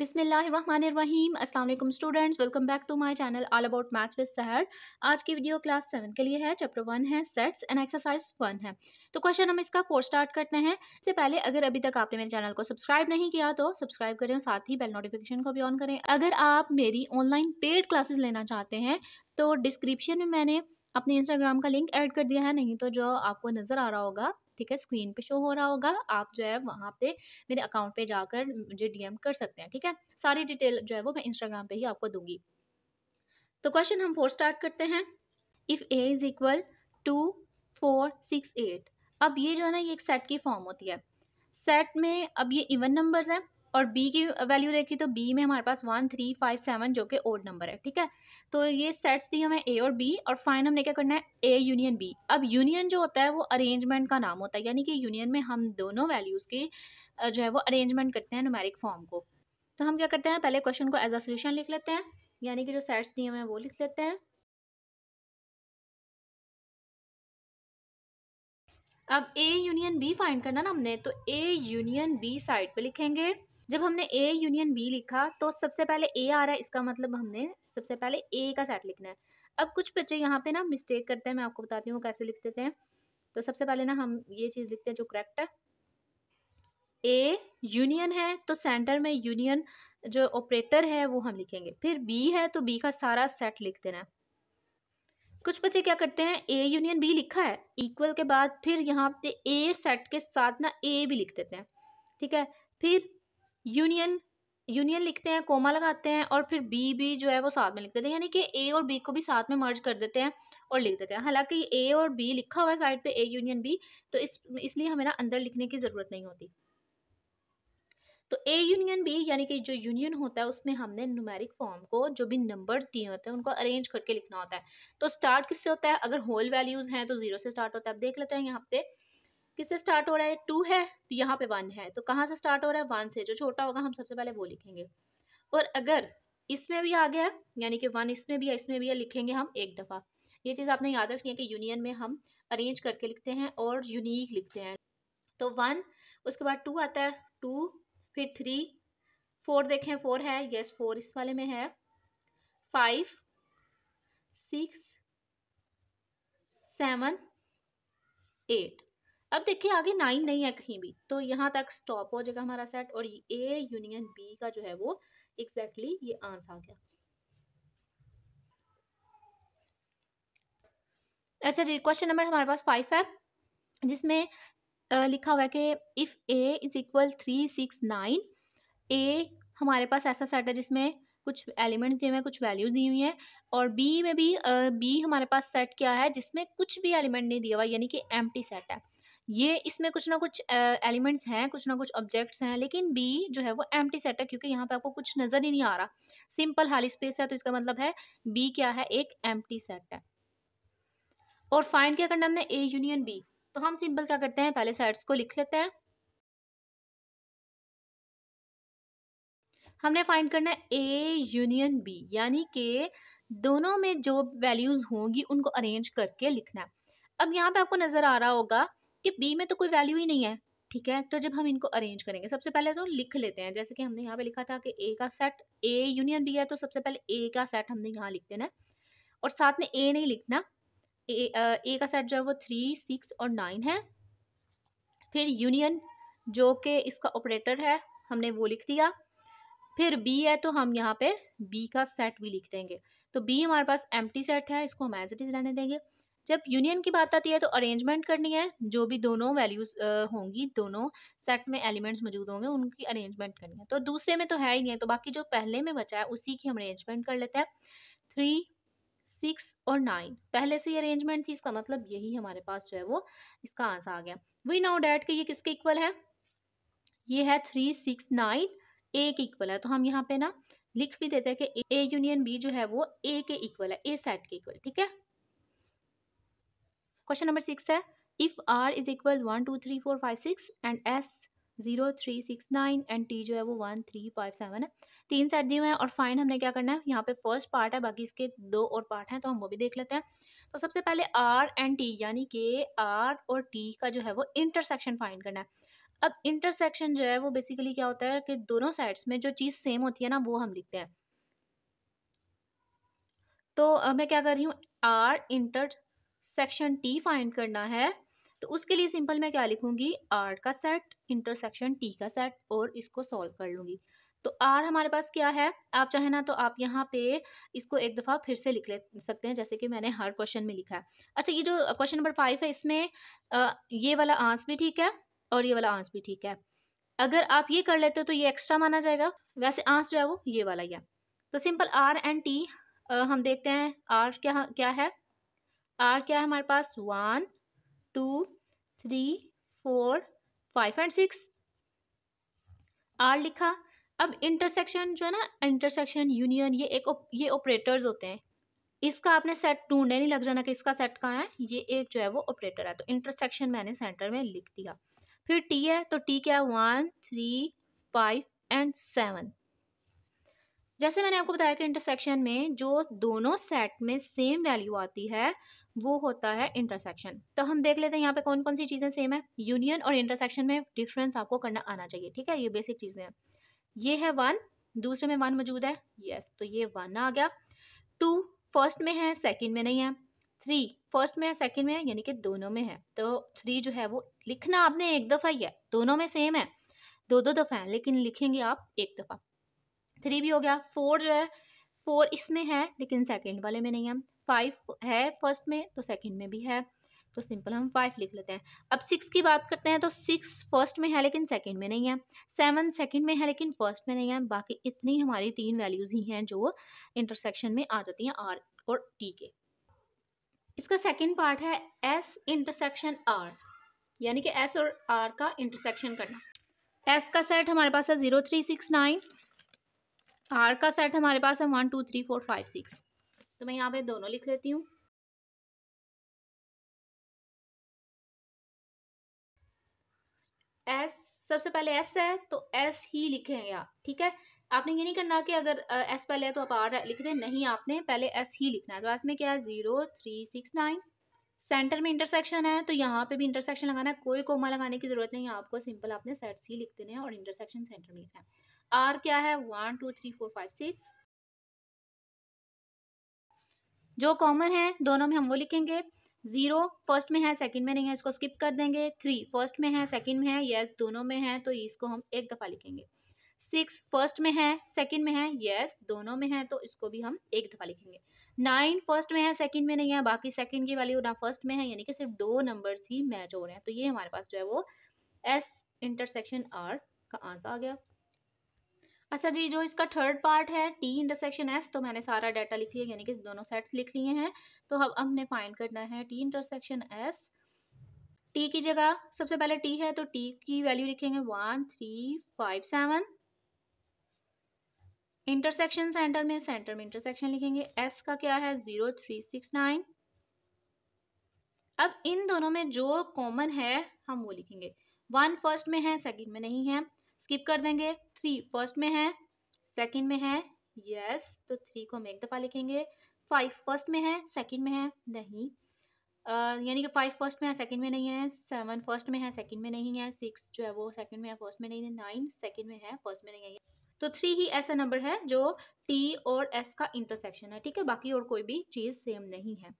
बिसमीम असल students welcome back to my channel all about maths with Sehar आज की वीडियो क्लास सेवन के लिए है चैप्टर वन है सेट्स एंड एक्सरसाइज वन है तो क्वेश्चन हम इसका फोर स्टार्ट करते हैं इससे पहले अगर अभी तक आपने मेरे चैनल को सब्सक्राइब नहीं किया तो सब्सक्राइब करें और साथ ही बेल नोटिफिकेशन को भी ऑन करें अगर आप मेरी ऑनलाइन पेड क्लासेस लेना चाहते हैं तो डिस्क्रिप्शन में मैंने अपने इंस्टाग्राम का लिंक ऐड कर दिया है नहीं तो जो आपको नज़र आ रहा होगा ठीक है स्क्रीन पे शो हो रहा होगा आप जो है वहाँ पे मेरे अकाउंट पे जाकर मुझे डीएम कर सकते हैं ठीक है सारी डिटेल जो है वो मैं इंस्टाग्राम पे ही आपको दूंगी तो क्वेश्चन हम फोर स्टार्ट करते हैं if A is equal to four six eight अब ये जो है ना ये एक सेट की फॉर्म होती है सेट में अब ये इवन नंबर्स हैं और बी की वैल्यू देखी तो बी में हमारे पास वन थ्री फाइव सेवन जो कि ओड नंबर है ठीक है तो ये सेट्स दिए हमें ए और बी और फाइन हमने क्या करना है ए यूनियन बी अब यूनियन जो होता है वो अरेंजमेंट का नाम होता है यानी कि यूनियन में हम दोनों वैल्यूज़ के जो है वो अरेंजमेंट करते हैं नुमेरिक फॉर्म को तो हम क्या करते हैं पहले क्वेश्चन को एज अ सोल्यूशन लिख लेते हैं यानी कि जो सेट्स दिए हुए हैं वो लिख लेते हैं अब ए यूनियन बी फाइंड करना ना हमने तो ए यूनियन बी साइड पे लिखेंगे जब हमने ए यूनियन बी लिखा तो सबसे पहले ए आ रहा है इसका मतलब हमने सबसे पहले ए का सेट लिखना है अब कुछ बच्चे यहाँ पे ना मिस्टेक करते हैं मैं आपको बताती हूँ कैसे लिख देते हैं तो सबसे पहले ना हम ये चीज़ लिखते हैं जो करेक्ट है ए यूनियन है तो सेंटर में यूनियन जो ऑपरेटर है वो हम लिखेंगे फिर बी है तो बी का सारा सेट लिख देना कुछ बच्चे क्या करते हैं ए यूनियन बी लिखा है इक्वल के बाद फिर यहाँ पे ए सेट के साथ ना ए भी लिख देते हैं ठीक है फिर यूनियन यूनियन लिखते हैं कोमा लगाते हैं और फिर बी भी जो है वो साथ में लिख देते हैं यानी कि ए और बी को भी साथ में मर्ज कर देते हैं और लिख देते हैं हालांकि ए और बी लिखा हुआ है साइड पे ए यूनियन बी तो इस इसलिए हमें ना अंदर लिखने की ज़रूरत नहीं होती तो ए यूनियन बी यानी कि जो यूनियन होता है उसमें हमने न्यूमेरिक फॉर्म को जो भी नंबर्स दिए होते हैं उनको अरेंज करके लिखना होता है तो स्टार्ट किससे होता है अगर होल वैल्यूज़ हैं तो ज़ीरो से स्टार्ट होता है अब देख लेते हैं यहाँ पे किससे स्टार्ट हो रहा है टू है तो यहाँ पे वन है तो कहाँ से स्टार्ट हो रहा है वन से जो छोटा होगा हम सबसे पहले वो लिखेंगे और अगर इसमें भी आ गया यानी कि वन इसमें भी है इसमें भी है लिखेंगे हम एक दफ़ा ये चीज़ आपने याद रखनी है कि यूनियन में हम अरेंज करके लिखते हैं और यूनिक लिखते हैं तो वन उसके बाद टू आता है टू फिर थ्री फोर देखें फोर है यस फोर इस वाले में है फाइव सिक्स सेवन एट अब देखिए आगे नाइन नहीं है कहीं भी तो यहाँ तक स्टॉप हो जाएगा हमारा सेट और ए यूनियन बी का जो है वो एग्जैक्टली exactly ये आंसर आ गया अच्छा जी क्वेश्चन नंबर हमारे पास फाइव है जिसमें लिखा हुआ है कि if A is equal three six nine A हमारे पास ऐसा सेट है जिसमें कुछ एलिमेंट्स दिए हुए हैं कुछ वैल्यूज दी हुई हैं और बी में भी बी हमारे पास सेट क्या है जिसमें कुछ भी एलिमेंट नहीं दिया हुआ यानी कि एम्प्टी सेट है ये इसमें कुछ ना कुछ एलिमेंट्स हैं कुछ ना कुछ ऑब्जेक्ट्स हैं लेकिन बी जो है वो एम सेट है क्योंकि यहाँ पे आपको कुछ नज़र ही नहीं आ रहा सिंपल हाली स्पेस है तो इसका मतलब है बी क्या है एक एम सेट है और फाइंड क्या करना हमने ए यूनियन बी तो हम सिंपल क्या करते हैं पहले सेट्स को लिख लेते हैं हमने फाइंड करना है ए यूनियन बी यानी के दोनों में जो वैल्यूज होंगी उनको अरेंज करके लिखना है अब यहाँ पे आपको नजर आ रहा होगा कि बी में तो कोई वैल्यू ही नहीं है ठीक है तो जब हम इनको अरेंज करेंगे सबसे पहले तो लिख लेते हैं जैसे कि हमने यहाँ पे लिखा था कि ए का सेट ए यूनियन बी है तो सबसे पहले ए का सेट हमने यहाँ लिख देना है और साथ में ए नहीं लिखना ए का सेट जो है वो थ्री सिक्स और नाइन है फिर यूनियन जो कि इसका ऑपरेटर है हमने वो लिख दिया फिर बी है तो हम यहाँ पे बी का सेट भी लिख देंगे तो बी हमारे पास एम्प्टी सेट है इसको हम एज इट इज़ रहने देंगे जब यूनियन की बात आती है तो अरेंजमेंट करनी है जो भी दोनों वैल्यूज होंगी दोनों सेट में एलिमेंट्स मौजूद होंगे उनकी अरेंजमेंट करनी है तो दूसरे में तो है ही नहीं है तो बाकी जो पहले में बचा है उसी की हम अरेंजमेंट कर लेते हैं थ्री सिक्स और नाइन पहले से ही अरेंजमेंट थी इसका मतलब यही हमारे पास जो है वो इसका आंसर आ गया वी नाउ डेट के ये किसके इक्वल है ये है थ्री सिक्स नाइन ए के इक्वल है तो हम यहाँ पे ना लिख भी देते हैं कि ए यूनियन बी जो है वो ए के इक्वल है ए सेट के इक्वल ठीक है क्वेश्चन नंबर सिक्स है if R is equal one two three four five six and S zero three six nine and T जो है वो वन थ्री फाइव सेवन है तीन सेट दिए हुए हैं और फाइन हमने क्या करना है यहाँ पे फर्स्ट पार्ट है बाकी इसके दो और पार्ट हैं तो हम वो भी देख लेते हैं तो सबसे पहले आर एंड टी यानी कि आर और टी का जो है वो इंटरसेक्शन फाइन करना है अब इंटरसेक्शन जो है वो बेसिकली क्या होता है कि दोनों साइड्स में जो चीज़ सेम होती है ना वो हम लिखते हैं तो मैं क्या कर रही हूँ R intersection T find करना है तो उसके लिए सिंपल मैं क्या लिखूंगी आर का सेट इंटरसेक्शन टी का सेट और इसको सॉल्व कर लूंगी तो आर हमारे पास क्या है आप चाहे ना तो आप यहाँ पे इसको एक दफ़ा फिर से लिख ले सकते हैं जैसे कि मैंने हर क्वेश्चन में लिखा है अच्छा ये जो क्वेश्चन नंबर फाइव है इसमें आ, ये वाला आंस भी ठीक है और ये वाला आंस भी ठीक है अगर आप ये कर लेते हो तो ये एक्स्ट्रा माना जाएगा वैसे आंस जो है वो ये वाला ही है तो सिंपल आर एंड टी हम देखते हैं आर क्या क्या है आर क्या है हमारे पास one two three four five and six R लिखा अब इंटरसेक्शन जो है ना इंटरसेक्शन यूनियन ये एक ये ऑपरेटर्स होते हैं इसका आपने सेट ढूंढने नहीं लग जाना कि इसका सेट कहाँ है ये एक जो है वो ऑपरेटर है तो इंटरसेक्शन मैंने सेंटर में लिख दिया फिर टी है तो टी क्या है one three five and seven जैसे मैंने आपको बताया कि इंटरसेक्शन में जो दोनों सेट में सेम वैल्यू आती है वो होता है इंटरसेक्शन तो हम देख लेते हैं यहाँ पे कौन कौन सी चीज़ें सेम है यूनियन और इंटरसेक्शन में डिफरेंस आपको करना आना चाहिए ठीक है ये बेसिक चीज़ें हैं ये है वन दूसरे में वन मौजूद है यस तो ये वन आ गया टू फर्स्ट में है सेकेंड में नहीं है थ्री फर्स्ट में है सेकेंड में है यानी कि दोनों में है तो थ्री जो है वो लिखना आपने एक दफ़ा ही है दोनों में सेम है दो दो दफ़ा है लेकिन लिखेंगे आप एक दफ़ा थ्री भी हो गया फोर जो है फोर इसमें है लेकिन सेकेंड वाले में नहीं है फाइव है फर्स्ट में तो सेकेंड में भी है तो सिंपल हम फाइव लिख लेते हैं अब सिक्स की बात करते हैं तो सिक्स फर्स्ट में है लेकिन सेकंड में नहीं है सेवन सेकंड में है लेकिन फर्स्ट में नहीं है बाकी इतनी हमारी तीन वैल्यूज़ ही हैं जो इंटरसेक्शन में आ जाती हैं आर और टी के इसका सेकेंड पार्ट है एस इंटरसेक्शन आर यानी कि एस और आर का इंटरसेक्शन करना एस का सेट हमारे पास है zero three six nine R का सेट हमारे पास है one two three four five six तो मैं यहाँ पे दोनों लिख लेती हूँ एस सबसे पहले एस है तो एस ही लिखेंगे आप ठीक है आपने ये नहीं करना कि अगर एस पहले है तो आप आर लिख दें नहीं आपने पहले एस ही लिखना है तो एस में क्या है zero three six nine centre में इंटरसेक्शन है तो यहाँ पे भी इंटरसेक्शन लगाना है कोई कोमा लगाने की जरूरत नहीं है आपको सिंपल आपने सेट्स ही लिख देने हैं और इंटरसेक्शन सेंटर में लिखना है आर क्या है one two three four five six जो कॉमन है दोनों में हम वो लिखेंगे जीरो फर्स्ट में है सेकंड में नहीं है इसको स्किप कर देंगे थ्री फर्स्ट में है सेकंड में है यस yes, दोनों में है तो इसको हम एक दफ़ा लिखेंगे सिक्स फर्स्ट में है सेकंड में है यस दोनों में है तो इसको भी हम एक दफ़ा लिखेंगे नाइन फर्स्ट में है सेकंड में नहीं है बाकी सेकंड की वैल्यू ना फर्स्ट में है यानी कि सिर्फ दो नंबर ही मैच हो रहे हैं तो ये हमारे पास जो है वो एस इंटरसेक्शन आर का आंसर आ गया अच्छा जी जो इसका थर्ड पार्ट है टी इंटरसेक्शन एस तो मैंने सारा डाटा लिख लिया यानी कि दोनों सेट्स लिख लिए हैं तो अब हमने फाइंड करना है टी इंटरसेक्शन एस टी की जगह सबसे पहले टी है तो टी की वैल्यू लिखेंगे one three five seven intersection centre में सेंटर में इंटरसेक्शन लिखेंगे एस का क्या है जीरो थ्री सिक्स नाइन अब इन दोनों में जो कॉमन है हम वो लिखेंगे वन फर्स्ट में है सेकेंड में नहीं है स्किप कर देंगे थ्री फर्स्ट में है सेकंड में है यस yes, तो थ्री को हम एक दफ़ा लिखेंगे फाइव फर्स्ट में है सेकंड में है नहीं uh, यानी कि फाइव फर्स्ट में है सेकंड में नहीं है सेवन फर्स्ट में है सेकंड में नहीं है सिक्स जो है वो सेकंड में है फर्स्ट में नहीं है नाइन सेकंड में है फर्स्ट में नहीं है तो थ्री ही ऐसा नंबर है जो टी और एस का इंटरसेक्शन है ठीक है बाकी और कोई भी चीज़ सेम नहीं है